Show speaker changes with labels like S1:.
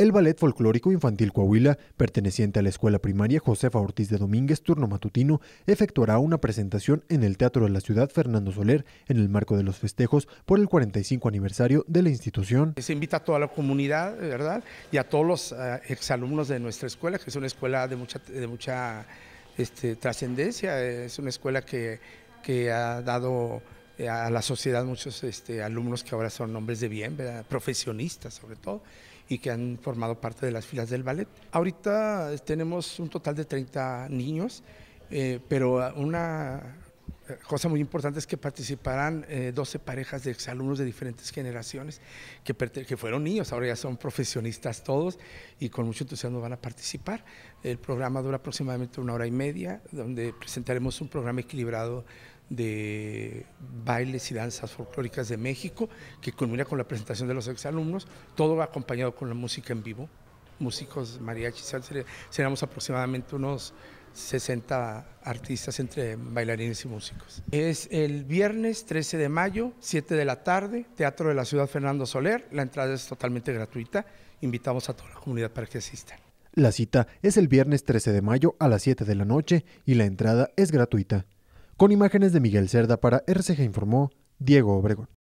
S1: El Ballet Folclórico Infantil Coahuila, perteneciente a la Escuela Primaria Josefa Ortiz de Domínguez, turno matutino, efectuará una presentación en el Teatro de la Ciudad Fernando Soler en el marco de los festejos por el 45 aniversario de la institución.
S2: Se invita a toda la comunidad, ¿verdad? Y a todos los eh, exalumnos de nuestra escuela, que es una escuela de mucha, de mucha este, trascendencia, es una escuela que, que ha dado eh, a la sociedad muchos este, alumnos que ahora son hombres de bien, profesionistas sobre todo, y que han formado parte de las filas del ballet. Ahorita tenemos un total de 30 niños, eh, pero una cosa muy importante es que participarán 12 eh, parejas de exalumnos de diferentes generaciones que, que fueron niños, ahora ya son profesionistas todos y con mucho entusiasmo van a participar. El programa dura aproximadamente una hora y media, donde presentaremos un programa equilibrado de bailes y danzas folclóricas de México, que culmina con la presentación de los exalumnos, todo va acompañado con la música en vivo, músicos mariachi, seremos aproximadamente unos 60 artistas entre bailarines y músicos. Es el viernes 13 de mayo, 7 de la tarde, Teatro de la Ciudad Fernando Soler. La entrada es totalmente gratuita. Invitamos a toda la comunidad para que asistan.
S1: La cita es el viernes 13 de mayo a las 7 de la noche y la entrada es gratuita. Con imágenes de Miguel Cerda para RCG informó Diego Obregón.